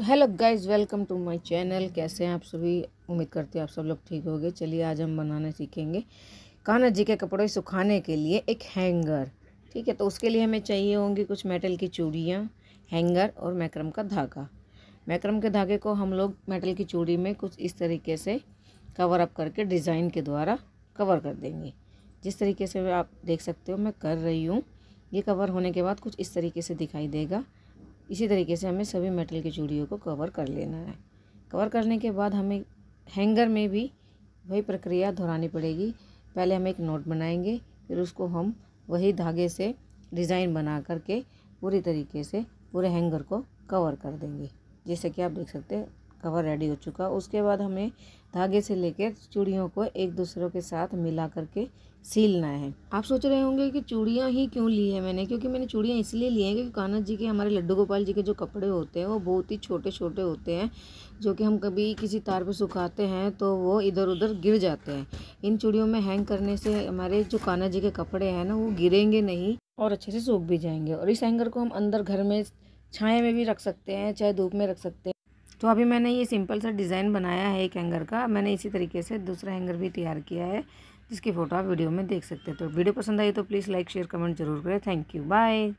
तो hello guys welcome to my channel कैसे हैं आप सभी उम्मीद करती हूँ आप सब लोग ठीक होंगे चलिए आज हम बनाना सीखेंगे कान्हा जी के कपड़े सुखाने के लिए एक हैंगर ठीक है तो उसके लिए हमें चाहिए होंगी कुछ मेटल की चूड़ियाँ हैंगर और मैक्रम का धागा मैक्रम के धागे को हम लोग मेटल की चूड़ी में कुछ इस तरीके से कवर अप करके डिज़ाइन के द्वारा कवर कर देंगे जिस तरीके से आप देख सकते हो मैं कर रही हूँ ये कवर होने के बाद कुछ इस तरीके से दिखाई देगा इसी तरीके से हमें सभी मेटल की चूड़ियों को कवर कर लेना है कवर करने के बाद हमें हैंगर में भी वही प्रक्रिया दोहरानी पड़ेगी पहले हम एक नोट बनाएंगे फिर उसको हम वही धागे से डिज़ाइन बना करके पूरी तरीके से पूरे हैंगर को कवर कर देंगे जैसे कि आप देख सकते हैं कवर रेडी हो चुका उसके बाद हमें धागे से लेकर चूड़ियों को एक दूसरों के साथ मिला करके सिलना है आप सोच रहे होंगे कि चूड़ियाँ ही क्यों ली है मैंने क्योंकि मैंने चूड़ियाँ इसलिए ली हैं क्योंकि कान्हा जी के हमारे लड्डू गोपाल जी के जो कपड़े होते हैं वो बहुत ही छोटे छोटे होते हैं जो कि हम कभी किसी तार पर सुखाते हैं तो वो इधर उधर गिर जाते हैं इन चूड़ियों में हैंग करने से हमारे जो कान्हा जी के कपड़े हैं ना वो गिरेंगे नहीं और अच्छे से सूख भी जाएंगे और इस हैंगर को हम अंदर घर में छाए में भी रख सकते हैं चाहे धूप में रख सकते हैं तो अभी मैंने ये सिंपल सा डिज़ाइन बनाया है एक हैंगर का मैंने इसी तरीके से दूसरा हैंगर भी तैयार किया है जिसकी फ़ोटो आप वीडियो में देख सकते हैं तो वीडियो पसंद आई तो प्लीज़ लाइक शेयर कमेंट जरूर करें थैंक यू बाय